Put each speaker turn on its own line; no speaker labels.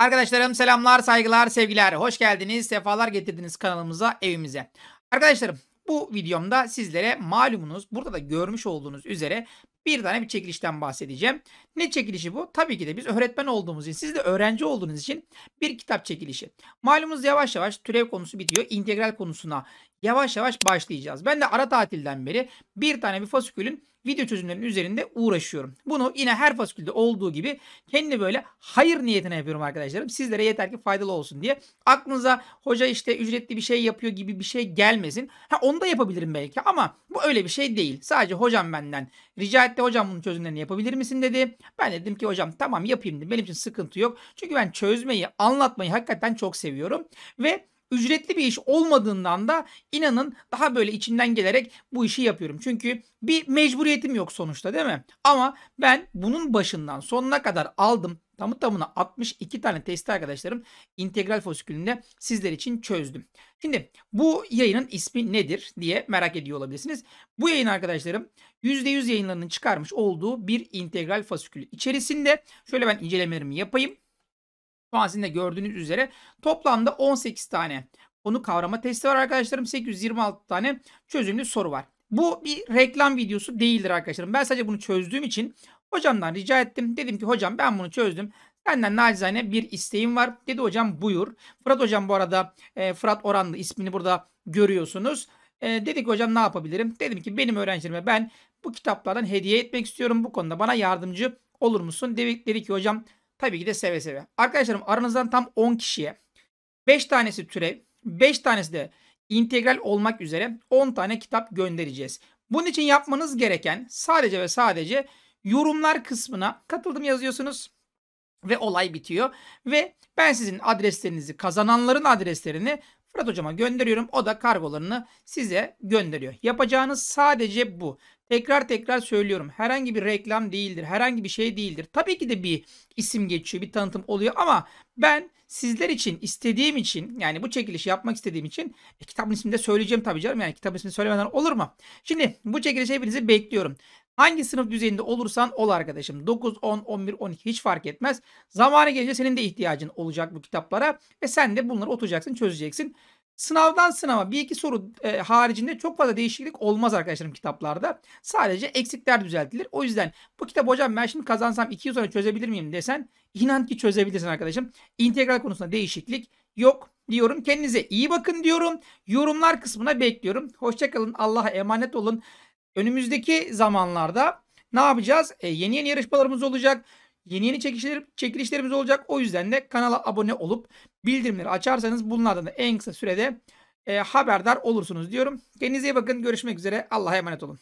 Arkadaşlarım selamlar, saygılar, sevgiler. Hoş geldiniz, sefalar getirdiniz kanalımıza, evimize. Arkadaşlarım bu videomda sizlere malumunuz burada da görmüş olduğunuz üzere bir tane bir çekilişten bahsedeceğim. Ne çekilişi bu? Tabii ki de biz öğretmen olduğumuz için, siz de öğrenci olduğunuz için bir kitap çekilişi. Malumunuz yavaş yavaş türev konusu bitiyor. İntegral konusuna yavaş yavaş başlayacağız. Ben de ara tatilden beri bir tane bir fasikülün video çözümlerinin üzerinde uğraşıyorum. Bunu yine her fasikülde olduğu gibi kendi böyle hayır niyetine yapıyorum arkadaşlarım. Sizlere yeter ki faydalı olsun diye. Aklınıza hoca işte ücretli bir şey yapıyor gibi bir şey gelmesin. Ha onu da yapabilirim belki ama bu öyle bir şey değil. Sadece hocam benden rica etti de hocam bunun çözümlerini yapabilir misin dedi. Ben dedim ki hocam tamam yapayım dedim. Benim için sıkıntı yok. Çünkü ben çözmeyi, anlatmayı hakikaten çok seviyorum. Ve ücretli bir iş olmadığından da inanın daha böyle içinden gelerek bu işi yapıyorum. Çünkü bir mecburiyetim yok sonuçta değil mi? Ama ben bunun başından sonuna kadar aldım Tamı tamına 62 tane testi arkadaşlarım integral fosikülünde sizler için çözdüm. Şimdi bu yayının ismi nedir diye merak ediyor olabilirsiniz. Bu yayın arkadaşlarım %100 yayınlarının çıkarmış olduğu bir integral fasikülü içerisinde. Şöyle ben incelemelerimi yapayım. Şu an sizin de gördüğünüz üzere toplamda 18 tane konu kavrama testi var arkadaşlarım. 826 tane çözümlü soru var. Bu bir reklam videosu değildir arkadaşlarım. Ben sadece bunu çözdüğüm için hocamdan rica ettim. Dedim ki hocam ben bunu çözdüm. Senden nacizane bir isteğim var. Dedi hocam buyur. Fırat hocam bu arada e, Fırat Oranlı ismini burada görüyorsunuz. E, dedi ki hocam ne yapabilirim? Dedim ki benim öğrencilerime ben bu kitaplardan hediye etmek istiyorum. Bu konuda bana yardımcı olur musun? Dedi, dedi ki hocam tabii ki de seve seve. Arkadaşlarım aranızdan tam 10 kişiye 5 tanesi türev, 5 tanesi de integral olmak üzere 10 tane kitap göndereceğiz. Bunun için yapmanız gereken sadece ve sadece yorumlar kısmına katıldım yazıyorsunuz ve olay bitiyor. Ve ben sizin adreslerinizi kazananların adreslerini Fırat hocama gönderiyorum. O da kargolarını size gönderiyor. Yapacağınız sadece bu. Tekrar tekrar söylüyorum. Herhangi bir reklam değildir. Herhangi bir şey değildir. Tabii ki de bir isim geçiyor, bir tanıtım oluyor ama ben sizler için, istediğim için yani bu çekilişi yapmak istediğim için e, kitabın ismini de söyleyeceğim tabii canım. Yani kitabın ismini söylemeden olur mu? Şimdi bu çekilişi hepinizi bekliyorum. Hangi sınıf düzeyinde olursan ol arkadaşım. 9, 10, 11, 12 hiç fark etmez. Zamanı gelince senin de ihtiyacın olacak bu kitaplara. Ve sen de bunları oturacaksın, çözeceksin. Sınavdan sınava bir iki soru e, haricinde çok fazla değişiklik olmaz arkadaşlarım kitaplarda. Sadece eksikler düzeltilir. O yüzden bu kitap hocam ben şimdi kazansam 2 yıl sonra çözebilir miyim desen inan ki çözebilirsin arkadaşım. İntegral konusunda değişiklik yok diyorum. Kendinize iyi bakın diyorum. Yorumlar kısmına bekliyorum. Hoşçakalın. Allah'a emanet olun. Önümüzdeki zamanlarda ne yapacağız? E, yeni yeni yarışmalarımız olacak. Yeni yeni çekişler, çekilişlerimiz olacak. O yüzden de kanala abone olup bildirimleri açarsanız bunlardan da en kısa sürede e, haberdar olursunuz diyorum. Kendinize iyi bakın. Görüşmek üzere. Allah'a emanet olun.